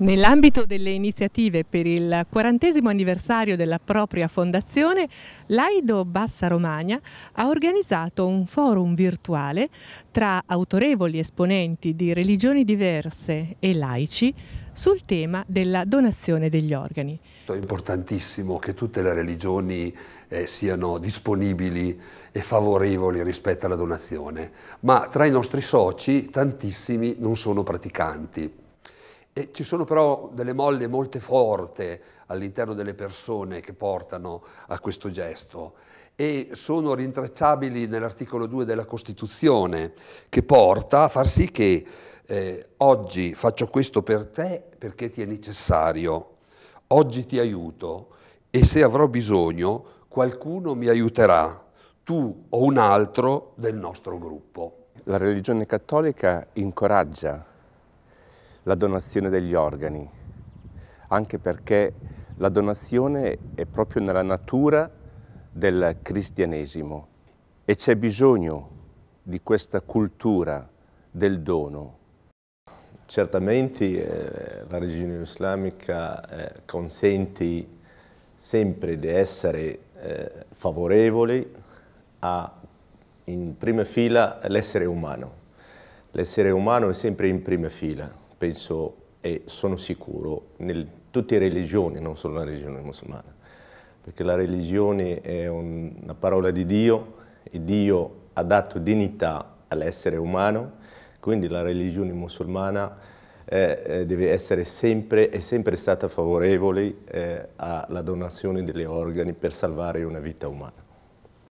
Nell'ambito delle iniziative per il quarantesimo anniversario della propria fondazione, l'Aido Bassa Romagna ha organizzato un forum virtuale tra autorevoli esponenti di religioni diverse e laici sul tema della donazione degli organi. È importantissimo che tutte le religioni eh, siano disponibili e favorevoli rispetto alla donazione, ma tra i nostri soci tantissimi non sono praticanti e ci sono però delle molle molto forti all'interno delle persone che portano a questo gesto e sono rintracciabili nell'articolo 2 della Costituzione che porta a far sì che eh, oggi faccio questo per te perché ti è necessario, oggi ti aiuto e se avrò bisogno qualcuno mi aiuterà, tu o un altro del nostro gruppo. La religione cattolica incoraggia la donazione degli organi, anche perché la donazione è proprio nella natura del cristianesimo e c'è bisogno di questa cultura del dono. Certamente eh, la regione islamica eh, consente sempre di essere eh, favorevoli a, in prima fila all'essere umano. L'essere umano è sempre in prima fila penso e sono sicuro, in tutte le religioni, non solo la religione musulmana, perché la religione è un, una parola di Dio e Dio ha dato dignità all'essere umano, quindi la religione musulmana eh, eh deve essere sempre, è sempre stata favorevole eh, alla donazione degli organi per salvare una vita umana.